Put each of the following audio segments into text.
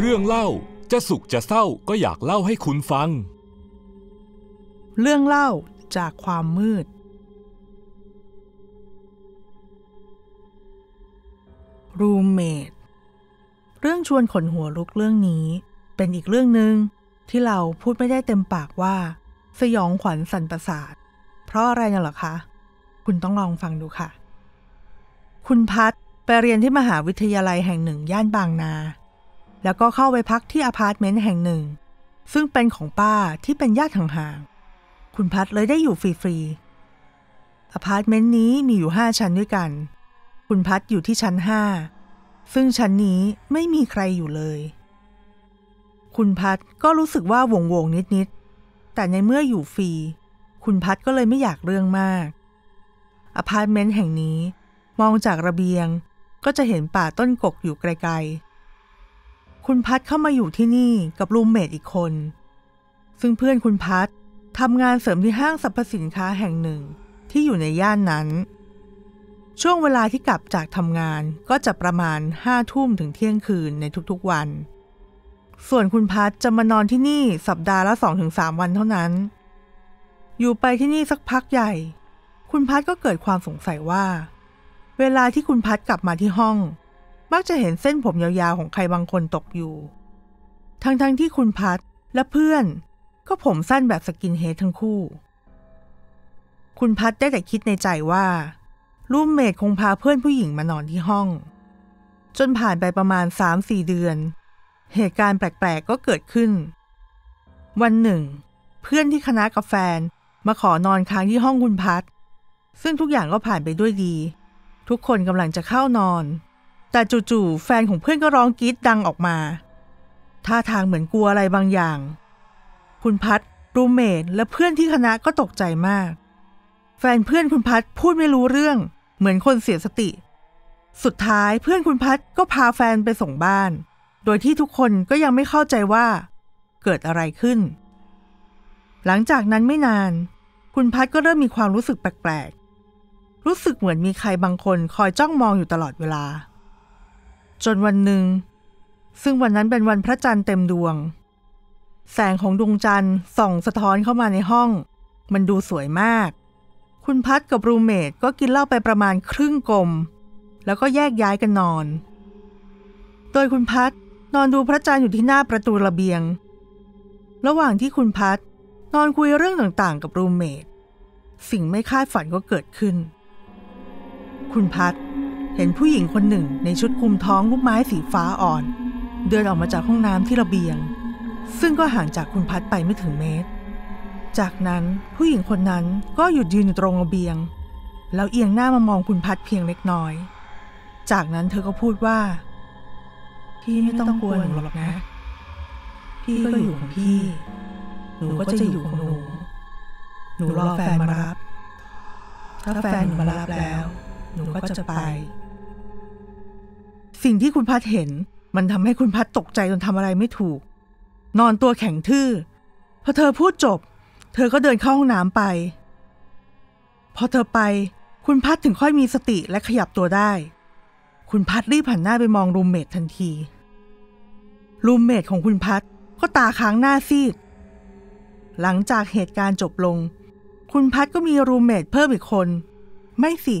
เรื่องเล่าจะสุขจะเศร้าก็อยากเล่าให้คุณฟัง เรื่องเล่าจากความมืดรูมเมดเรื่องชวนขนหัวลุกเรื่องนี้ เป็นอีกเรื่องหนึ่งที่เราพูดไม่ได้เต็มปากว่า สยองขวัญสันประสาท เพราะอะไรน่ะหรอคะ คุณต้องลองฟังดูค่ะ คุณพัดไปเรียนที่มหาวิทยาลัยแห่งหนึ่งย่านบางนาแล้วก็เข้าไปพักที่อพาร์ตเมนต์แห่งหนึ่ง ซึ่งเป็นของป้าที่เป็นญาติห่างๆ คุณพัดเลยได้อยู่ฟรีๆ อพาร์ตเมนต์นี้มีอยู่ห้าชั้นด้วยกัน คุณพัดอยู่ที่ชั้นห้าซึ่งชั้นนี้ไม่มีใครอยู่เลย คุณพัดก็รู้สึกว่าวงๆ นิดๆ แต่ในเมื่ออยู่ฟรี คุณพัดก็เลยไม่อยากเรื่องมาก อพาร์ตเมนต์แห่งนี้มองจากระเบียง ก็จะเห็นป่าต้นกกอยู่ไกลๆคุณพัดเข้ามาอยู่ที่นี่กับรูมเมทอีกคน ซึ่งเพื่อนคุณพัดทำงานเสริมที่ห้างสรรพสินค้าแห่งหนึ่งที่อยู่ในย่านนั้น ช่วงเวลาที่กลับจากทำงานก็จะประมาณห้าทุ่มถึงเที่ยงคืนในทุกๆวัน ส่วนคุณพัดจะมานอนที่นี่สัปดาห์ละสองถึงสามวันเท่านั้น อยู่ไปที่นี่สักพักใหญ่ คุณพัดก็เกิดความสงสัยว่า เวลาที่คุณพัดกลับมาที่ห้องมักจะเห็นเส้นผมยาวๆ ของใครบางคนตกอยู่ ทั้งๆทที่คุณพัทและเพื่อนก็ผมสั้นแบบสกินเฮดทั้งคู่ คุณพัทได้แต่คิดในใจว่า รูมเมดคงพาเพื่อนผู้หญิงมานอนที่ห้อง จนผ่านไปประมาณ 3-4 เดือน เหตุการณ์แปลกๆ ก็เกิดขึ้น วันหนึ่ง เพื่อนที่คณะกับแฟนมาขอนอนค้างที่ห้องคุณพัทซึ่งทุกอย่างก็ผ่านไปด้วยดี ทุกคนกำลังจะเข้านอนแต่จู่ๆแฟนของเพื่อนก็ร้องกรี๊ดดังออกมา ท่าทางเหมือนกลัวอะไรบางอย่าง คุณพัดรูเมทและเพื่อนที่คณะก็ตกใจมาก แฟนเพื่อนคุณพัดพูดไม่รู้เรื่อง เหมือนคนเสียสติ สุดท้ายเพื่อนคุณพัดก็พาแฟนไปส่งบ้าน โดยที่ทุกคนก็ยังไม่เข้าใจว่า เกิดอะไรขึ้น หลังจากนั้นไม่นาน คุณพัดก็เริ่มมีความรู้สึกแปลกๆรู้สึกเหมือนมีใครบางคนคอยจ้องมองอยู่ตลอดเวลาจนวันหนึ่งซึ่งวันนั้นเป็นวันพระจันทร์เต็มดวง แสงของดวงจันทร์ส่องสะท้อนเข้ามาในห้อง มันดูสวยมาก คุณพัดกับรูเมทก็กินเหล้าไปประมาณครึ่งกลม แล้วก็แยกย้ายกันนอน โดยคุณพัดนอนดูพระจันทร์อยู่ที่หน้าประตูระเบียง ระหว่างที่คุณพัดนอนคุยเรื่องต่างๆ กับรูเมทสิ่งไม่คาดฝันก็เกิดขึ้น คุณพัดเห็นผู้หญิงคนหนึ่งในชุดคลุมท้องลูกไม้สีฟ้าอ่อนเดินออกมาจากห้องน้ำที่ระเบียง ซึ่งก็ห่างจากคุณพัดไปไม่ถึงเมตร จากนั้นผู้หญิงคนนั้นก็หยุดยืนอยู่ตรงระเบียงแล้วเอียงหน้ามามองคุณพัดเพียงเล็กน้อย จากนั้นเธอก็พูดว่าพี่ไม่ต้องกลัวหนูหรอกนะ พี่ก็อยู่ของพี่หนูก็จะอยู่ของหนูหนูรอแฟนมารับ ถ้าแฟนหนูมารับแล้ว หนูก็จะไปสิ่งที่คุณพัดเห็นมันทำให้คุณพัดตกใจจนทำอะไรไม่ถูก นอนตัวแข็งทื่อพอ เธอพูดจบ เธอก็เดินเข้าห้องน้ำไป พอเธอไป คุณพัดถึงค่อยมีสติและขยับตัวได้ คุณพัดรีบหันหน้าไปมองรูมเมททันทีรูมเมทของคุณพัดก็ตาค้างหน้าซีดหลังจากเหตุการณ์จบลง คุณพัดก็มีรูมเมทเพิ่มอีกคน ไม่สิ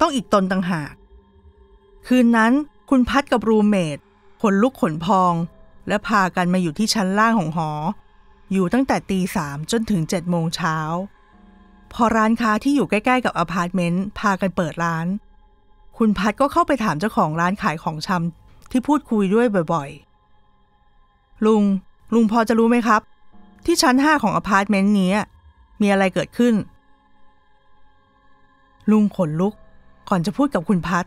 ต้องอีกตนต่างหาก คืนนั้นคุณพัดกับรูเมดขนลุกขนพอง และพากันมาอยู่ที่ชั้นล่างของหอ อยู่ตั้งแต่ตีสามจนถึงเจ็ดโมงเช้า พอร้านค้าที่อยู่ใกล้ๆกับอพาร์ตเมนต์พากันเปิดร้าน คุณพัดก็เข้าไปถามเจ้าของร้านขายของชำที่พูดคุยด้วยบ่อย ๆ ลุงลุงพอจะรู้ไหมครับ ที่ชั้นห้าของอพาร์ตเมนต์นี้มีอะไรเกิดขึ้น ลุงขนลุกก่อนจะพูดกับคุณพัด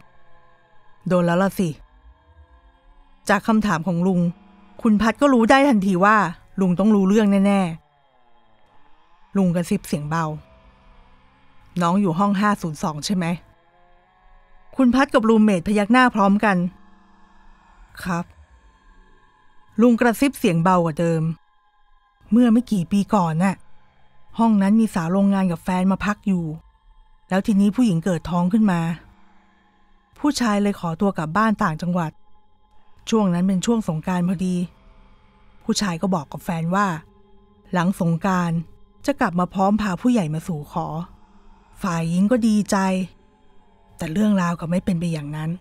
โดนแล้วล่ะสิ จากคำถามของลุง คุณพัดก็รู้ได้ทันทีว่า ลุงต้องรู้เรื่องแน่ๆ ลุงกระซิบเสียงเบา น้องอยู่ห้อง 502 ใช่ไหม คุณพัดกับลูงเมดพยักหน้าพร้อมกัน ครับ ลุงกระซิบเสียงเบากว่าเดิม เมื่อไม่กี่ปีก่อนน่ะห้องนั้นมีสาวโรงงานกับแฟนมาพักอยู่ แล้วทีนี้ผู้หญิงเกิดท้องขึ้นมาผู้ชายเลยขอตัวกลับบ้านต่างจังหวัด ช่วงนั้นเป็นช่วงสงการพอดี ผู้ชายก็บอกกับแฟนว่า หลังสงการจะกลับมาพร้อมพาผู้ใหญ่มาสู่ขอ ฝ่ายหญิงก็ดีใจ แต่เรื่องราวก็ไม่เป็นไปอย่างนั้น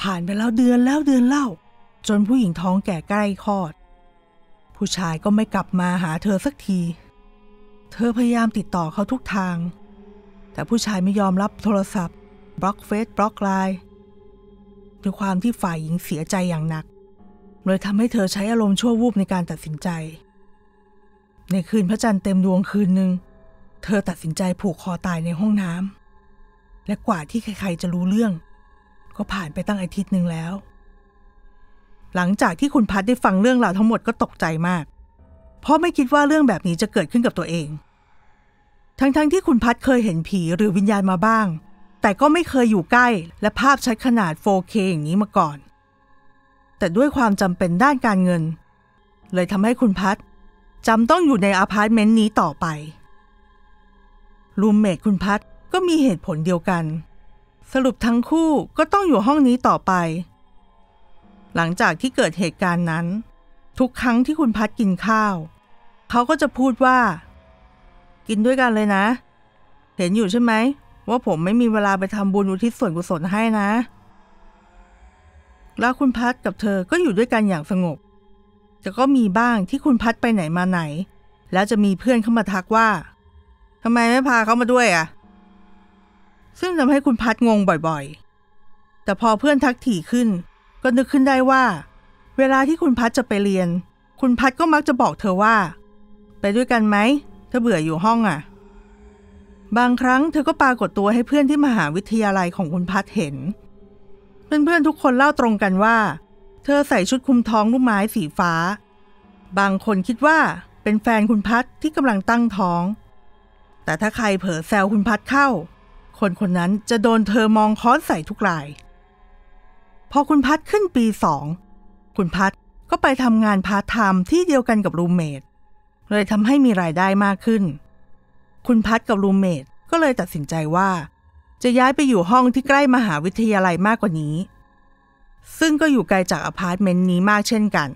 ผ่านไปแล้วเดือนแล้วเดือนเล่า จนผู้หญิงท้องแก่ใกล้คลอด ผู้ชายก็ไม่กลับมาหาเธอสักที เธอพยายามติดต่อเขาทุกทาง แต่ผู้ชายไม่ยอมรับโทรศัพท์บล็อกเฟซบล็อกไลน์ด้วยความที่ฝ่ายหญิงเสียใจอย่างหนักเลยทำให้เธอใช้อารมณ์ชั่ววูบในการตัดสินใจ ในคืนพระจันทร์เต็มดวงคืนหนึ่งเธอตัดสินใจผูกคอตายในห้องน้ำและกว่าที่ใครๆจะรู้เรื่อง ก็ผ่านไปตั้งอาทิตย์หนึ่งแล้ว หลังจากที่คุณพัดได้ฟังเรื่องราวทั้งหมดก็ตกใจมาก เพราะไม่คิดว่าเรื่องแบบนี้จะเกิดขึ้นกับตัวเอง ทั้งๆทที่คุณพัดเคยเห็นผีหรือวิญญาณมาบ้างแต่ก็ไม่เคยอยู่ใกล้และภาพชัดขนาด 4K อย่างนี้มาก่อน แต่ด้วยความจำเป็นด้านการเงิน เลยทำให้คุณพัทจำต้องอยู่ในอาพาร์ตเมนต์นี้ต่อไป รูมเมทคุณพัทก็มีเหตุผลเดียวกัน สรุปทั้งคู่ก็ต้องอยู่ห้องนี้ต่อไป หลังจากที่เกิดเหตุการณ์นั้น ทุกครั้งที่คุณพัทกินข้าว เขาก็จะพูดว่า กินด้วยกันเลยนะเห็นอยู่ใช่ไหมว่าผมไม่มีเวลาไปทำบุญอุทิศส่วนกุศลให้นะ แล้วคุณพัดกับเธอก็อยู่ด้วยกันอย่างสงบ แต่ก็มีบ้างที่คุณพัดไปไหนมาไหน แล้วจะมีเพื่อนเข้ามาทักว่าทำไมไม่พาเขามาด้วยอะ่ะ ซึ่งทำให้คุณพัดงงบ่อยๆ แต่พอเพื่อนทักถี่ขึ้น ก็นึกขึ้นได้ว่า เวลาที่คุณพัดจะไปเรียน คุณพัดก็มักจะบอกเธอว่า ไปด้วยกันไหมถ้าเบื่ออยู่ห้องอะ่ะบางครั้งเธอก็ปรากฏตัวให้เพื่อนที่มหาวิทยาลัยของคุณพัฒเห็น เพื่อนๆ ทุกคนเล่าตรงกันว่า เธอใส่ชุดคุมท้องลูกไม้สีฟ้า บางคนคิดว่าเป็นแฟนคุณพัฒที่กำลังตั้งท้อง แต่ถ้าใครเผลอแซวคุณพัฒเข้า คนคนนั้นจะโดนเธอมองค้อนใส่ทุกราย พอคุณพัฒขึ้นปีสอง คุณพัฒก็ไปทำงานพาร์ทไทม์ที่เดียวกันกับรูเมทเลยทำให้มีรายได้มากขึ้นคุณพัดกับรูเมดก็เลยตัดสินใจว่าจะย้ายไปอยู่ห้องที่ใกล้มหาวิทยาลัยมากกว่านี้ ซึ่งก็อยู่ไกลจากอพาร์ตเมนต์นี้มากเช่นกัน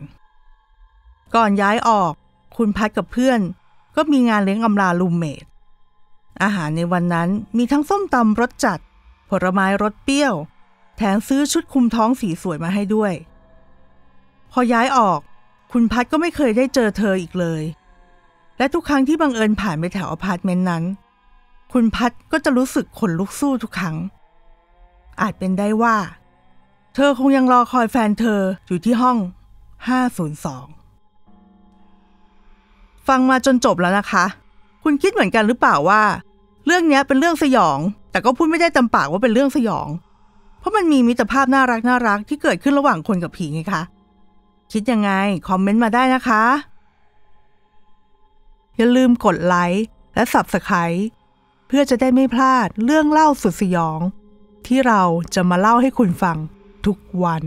ก่อนย้ายออก คุณพัดกับเพื่อนก็มีงานเลี้ยงอำลาลูเมดอาหารในวันนั้นมีทั้งส้มตำรสจัด ผลไม้รสเปรี้ยว แถมซื้อชุดคุมท้องสีสวยมาให้ด้วย พอย้ายออก คุณพัดก็ไม่เคยได้เจอเธออีกเลยและทุกครั้งที่บังเอิญผ่านไปแถวอพาร์ตเมนต์นั้น คุณพัดก็จะรู้สึกขนลุกสู้ทุกครั้ง อาจเป็นได้ว่า เธอคงยังรอคอยแฟนเธออยู่ที่ห้อง 502 ฟังมาจนจบแล้วนะคะ คุณคิดเหมือนกันหรือเปล่าว่า เรื่องนี้เป็นเรื่องสยอง แต่ก็พูดไม่ได้ตำปากว่าเป็นเรื่องสยอง เพราะมันมีมิตรภาพน่ารักน่ารักที่เกิดขึ้นระหว่างคนกับผีไงคะ คิดยังไงคอมเมนต์มาได้นะคะอย่าลืมกดไลค์ และ Subscribe เพื่อจะได้ไม่พลาดเรื่องเล่าสุดสยอง ที่เราจะมาเล่าให้คุณฟังทุกวัน